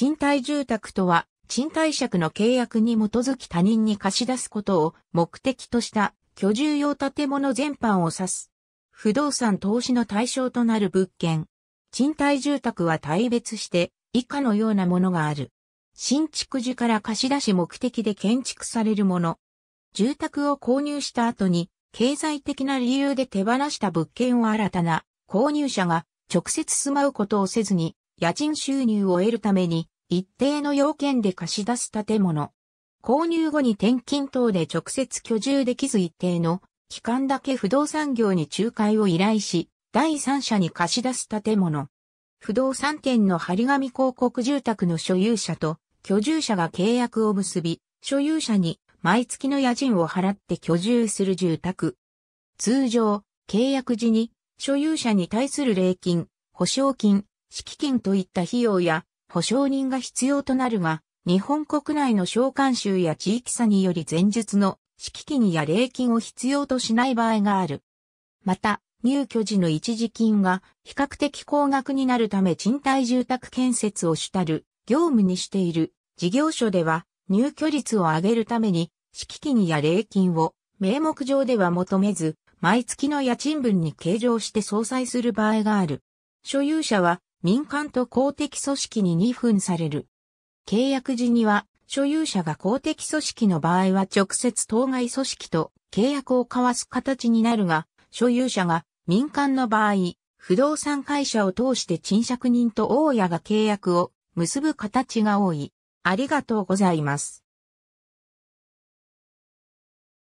賃貸住宅とは、賃貸借の契約に基づき他人に貸し出すことを目的とした居住用建物全般を指す。不動産投資の対象となる物件。賃貸住宅は大別して以下のようなものがある。新築時から貸し出し目的で建築されるもの。住宅を購入した後に経済的な理由で手放した物件を新たな購入者が直接住まうことをせずに家賃収入を得るために一定の要件で貸し出す建物。購入後に転勤等で直接居住できず一定の期間だけ不動産業に仲介を依頼し、第三者に貸し出す建物。不動産店の張り紙広告住宅の所有者と居住者が契約を結び、所有者に毎月の家賃を払って居住する住宅。通常、契約時に所有者に対する礼金、保証金、敷金といった費用や保証人が必要となるが、日本国内の召喚集や地域差により前述の敷金や礼金を必要としない場合がある。また、入居時の一時金が比較的高額になるため賃貸住宅建設を主たる業務にしている事業所では入居率を上げるために敷金や礼金を名目上では求めず毎月の家賃分に計上して相殺する場合がある。所有者は民間と公的組織に二分される。契約時には、所有者が公的組織の場合は直接当該組織と契約を交わす形になるが、所有者が民間の場合、不動産会社を通して賃借人と大家が契約を結ぶ形が多い。ありがとうございます。